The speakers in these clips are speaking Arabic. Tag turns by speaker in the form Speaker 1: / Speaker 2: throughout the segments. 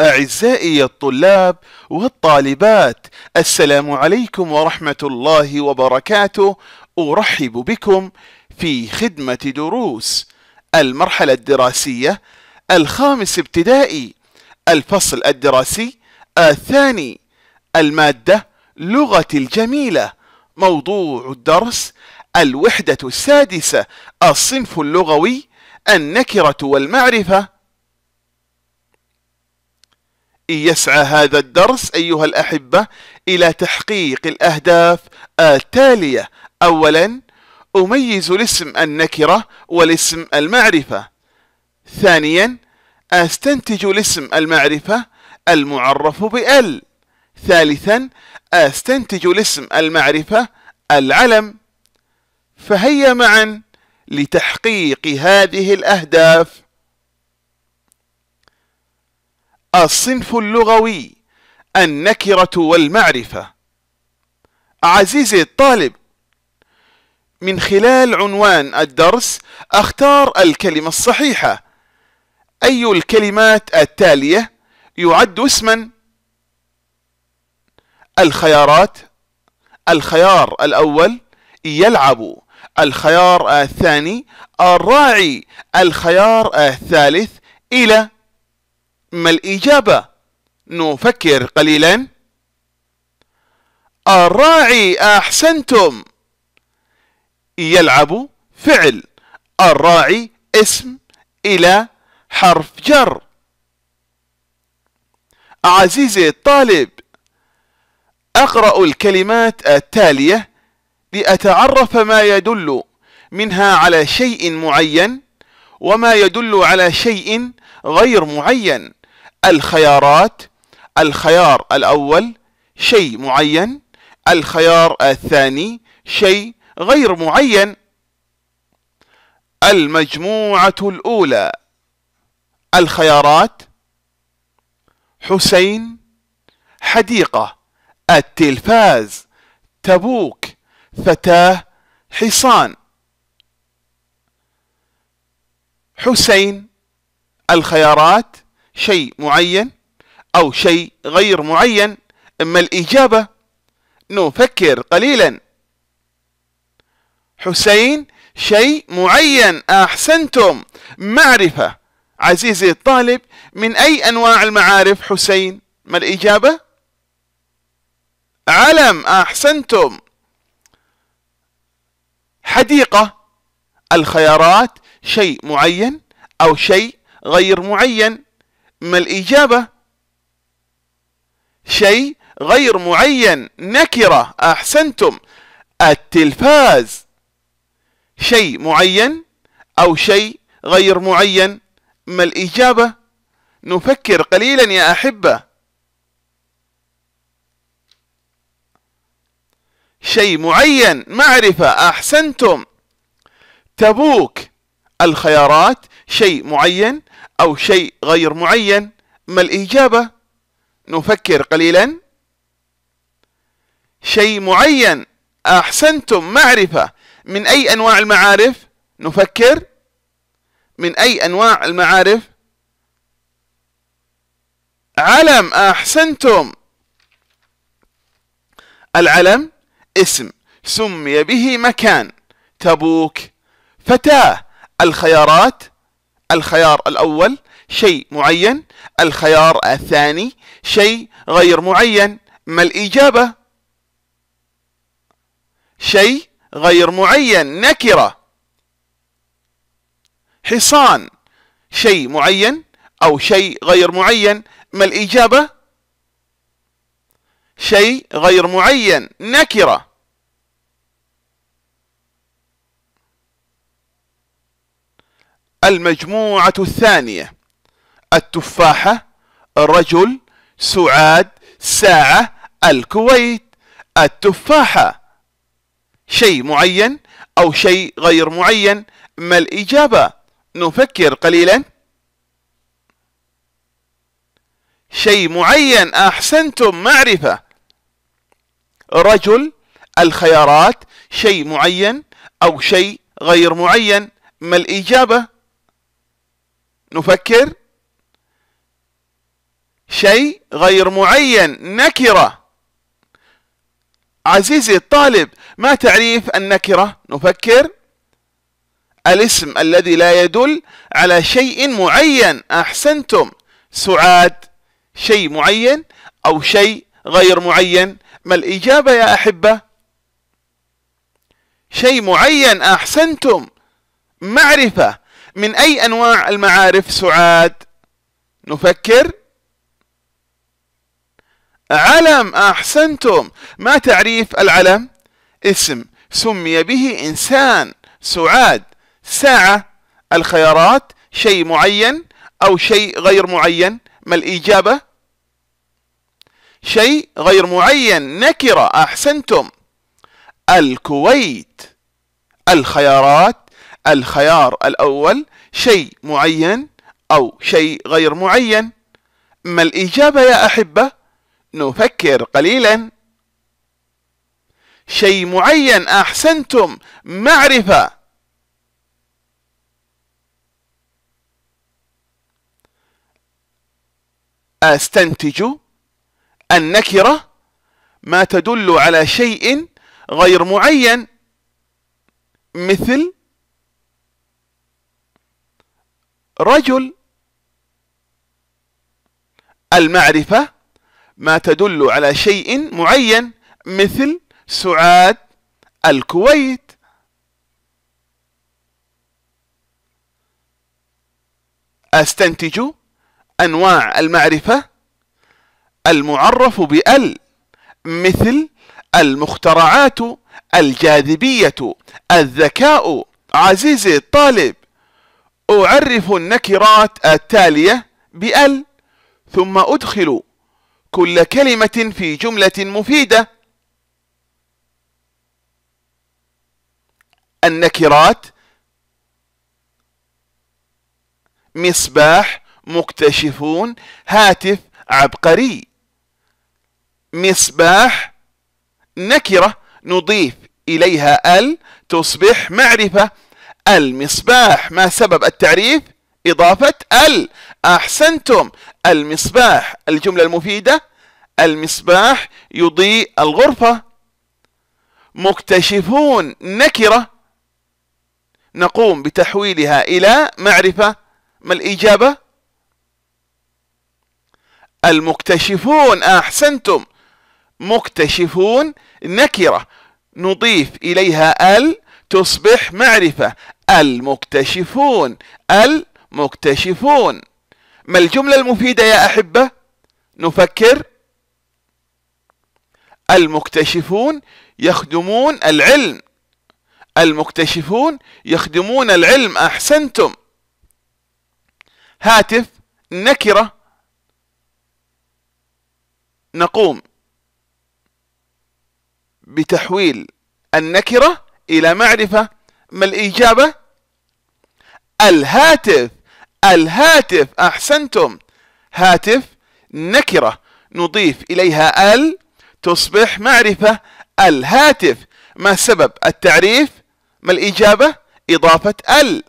Speaker 1: أعزائي الطلاب والطالبات السلام عليكم ورحمة الله وبركاته أرحب بكم في خدمة دروس المرحلة الدراسية الخامس ابتدائي الفصل الدراسي الثاني المادة لغة الجميلة موضوع الدرس الوحدة السادسة الصنف اللغوي النكرة والمعرفة يسعى هذا الدرس أيها الأحبة إلى تحقيق الأهداف التالية أولا أميز الاسم النكرة والاسم المعرفة ثانيا أستنتج الاسم المعرفة المعرف بال ثالثا أستنتج الاسم المعرفة العلم فهيا معا لتحقيق هذه الأهداف الصنف اللغوي النكرة والمعرفة عزيزي الطالب من خلال عنوان الدرس اختار الكلمة الصحيحة أي الكلمات التالية يعد اسما الخيارات الخيار الأول يلعب الخيار الثاني الراعي الخيار الثالث إلى ما الإجابة؟ نفكر قليلا الراعي أحسنتم يلعب فعل الراعي اسم إلى حرف جر عزيزي الطالب أقرأ الكلمات التالية لأتعرف ما يدل منها على شيء معين وما يدل على شيء غير معين الخيارات الخيار الأول شيء معين الخيار الثاني شيء غير معين المجموعة الأولى الخيارات حسين حديقة التلفاز تبوك فتاة حصان حسين الخيارات شيء معين أو شيء غير معين أما الإجابة نفكر قليلا حسين شيء معين أحسنتم معرفة عزيزي الطالب من أي أنواع المعارف حسين ما الإجابة علم أحسنتم حديقة الخيارات شيء معين أو شيء غير معين ما الإجابة شيء غير معين نكرة أحسنتم التلفاز شيء معين أو شيء غير معين ما الإجابة نفكر قليلا يا أحبة شيء معين معرفة أحسنتم تبوك الخيارات شيء معين أو شيء غير معين ما الإجابة نفكر قليلا شيء معين أحسنتم معرفة من أي أنواع المعارف نفكر من أي أنواع المعارف علم أحسنتم العلم اسم سمي به مكان تبوك فتاة الخيارات الخيار الأول شيء معين الخيار الثاني شيء غير معين ما الإجابة شيء غير معين نكرة حصان شيء معين أو شيء غير معين ما الإجابة شيء غير معين نكره المجموعة الثانية التفاحة الرجل سعاد ساعة الكويت التفاحة شيء معين أو شيء غير معين ما الإجابة نفكر قليلا شيء معين أحسنتم معرفة رجل الخيارات شيء معين أو شيء غير معين ما الإجابة نفكر شيء غير معين نكرة عزيزي الطالب ما تعريف النكرة نفكر الاسم الذي لا يدل على شيء معين أحسنتم سعاد شيء معين أو شيء غير معين ما الإجابة يا أحبة شيء معين أحسنتم معرفة من أي أنواع المعارف سعاد نفكر علم أحسنتم ما تعريف العلم اسم سمي به إنسان سعاد ساعة الخيارات شيء معين أو شيء غير معين ما الإجابة شيء غير معين نكرة أحسنتم الكويت الخيارات الخيار الأول شيء معين أو شيء غير معين ما الإجابة يا أحبة نفكر قليلا شيء معين أحسنتم معرفة أستنتج النكرة ما تدل على شيء غير معين مثل رجل المعرفة ما تدل على شيء معين مثل سعاد الكويت استنتج انواع المعرفه المعرف بال مثل المخترعات الجاذبيه الذكاء عزيزي الطالب أعرف النكرات التالية بال ثم أدخل كل كلمة في جملة مفيدة النكرات مصباح مكتشفون هاتف عبقري مصباح نكرة نضيف إليها ال تصبح معرفة المصباح ما سبب التعريف إضافة ال أحسنتم المصباح الجملة المفيدة المصباح يضيء الغرفة مكتشفون نكرة نقوم بتحويلها إلى معرفة ما الإجابة؟ المكتشفون أحسنتم مكتشفون نكرة نضيف إليها ال تصبح معرفة المكتشفون المكتشفون ما الجملة المفيدة يا أحبة نفكر المكتشفون يخدمون العلم المكتشفون يخدمون العلم أحسنتم هاتف نكرة نقوم بتحويل النكرة إلى معرفة ما الإجابة؟ الهاتف الهاتف أحسنتم هاتف نكرة نضيف إليها ال تصبح معرفة الهاتف ما سبب التعريف؟ ما الإجابة؟ إضافة ال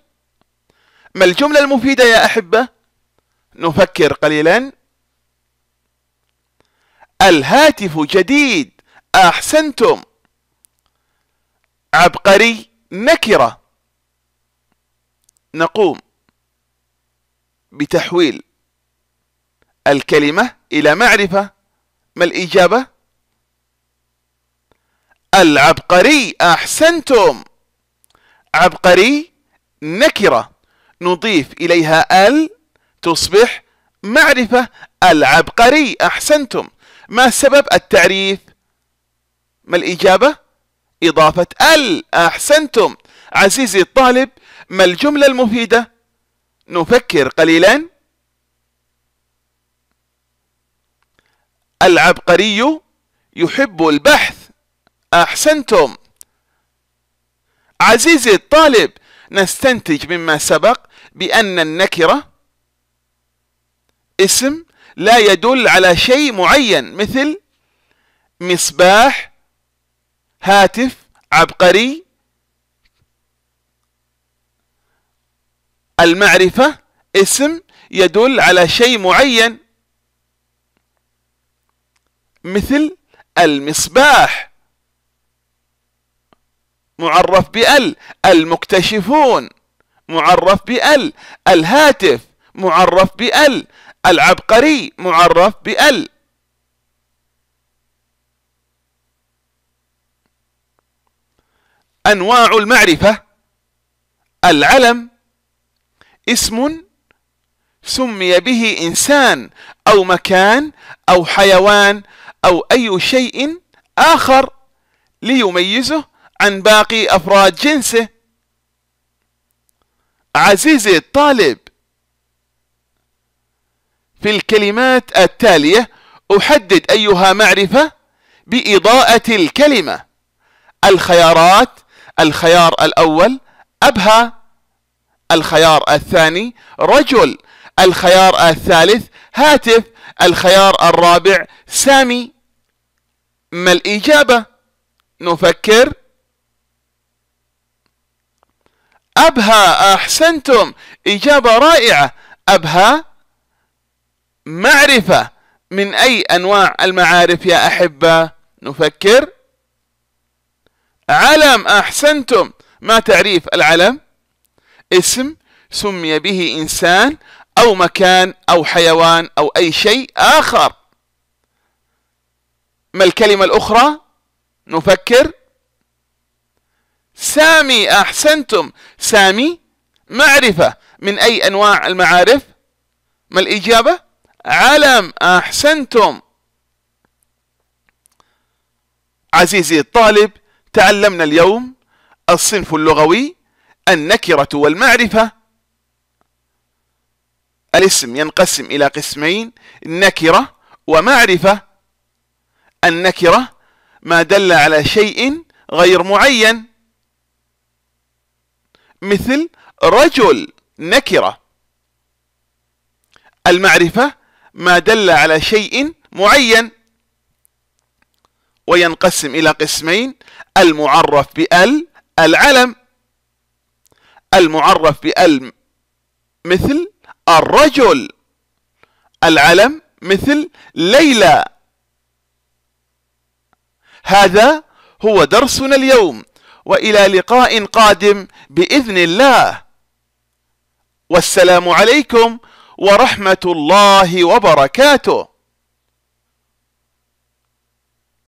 Speaker 1: ما الجملة المفيدة يا أحبة؟ نفكر قليلا الهاتف جديد أحسنتم عبقري نكرة نقوم بتحويل الكلمة إلى معرفة ما الإجابة؟ العبقري أحسنتم عبقري نكرة نضيف إليها ال تصبح معرفة العبقري أحسنتم ما سبب التعريف؟ ما الإجابة؟ إضافة ال أحسنتم عزيزي الطالب ما الجملة المفيدة؟ نفكر قليلا العبقري يحب البحث أحسنتم عزيزي الطالب نستنتج مما سبق بأن النكرة اسم لا يدل على شيء معين مثل مصباح هاتف عبقري المعرفة اسم يدل على شيء معين مثل المصباح معرف بال المكتشفون معرف بال الهاتف معرف بال العبقري معرف بال أنواع المعرفة العلم اسم سمي به إنسان أو مكان أو حيوان أو أي شيء آخر ليميزه عن باقي أفراد جنسه عزيزي الطالب في الكلمات التالية أحدد أيها معرفة بإضاءة الكلمة الخيارات الخيار الأول أبها الخيار الثاني رجل الخيار الثالث هاتف الخيار الرابع سامي ما الإجابة؟ نفكر أبها أحسنتم إجابة رائعة أبها معرفة من أي أنواع المعارف يا أحبة نفكر علم أحسنتم ما تعريف العلم اسم سمي به إنسان أو مكان أو حيوان أو أي شيء آخر ما الكلمة الأخرى نفكر سامي أحسنتم سامي معرفة من أي أنواع المعارف ما الإجابة علم أحسنتم عزيزي الطالب تعلمنا اليوم الصنف اللغوي النكرة والمعرفة الاسم ينقسم إلى قسمين نكرة ومعرفة النكرة ما دل على شيء غير معين مثل رجل نكرة المعرفة ما دل على شيء معين وينقسم إلى قسمين المعرف بال العلم المعرف بال مثل الرجل العلم مثل ليلى هذا هو درسنا اليوم والى لقاء قادم باذن الله والسلام عليكم ورحمه الله وبركاته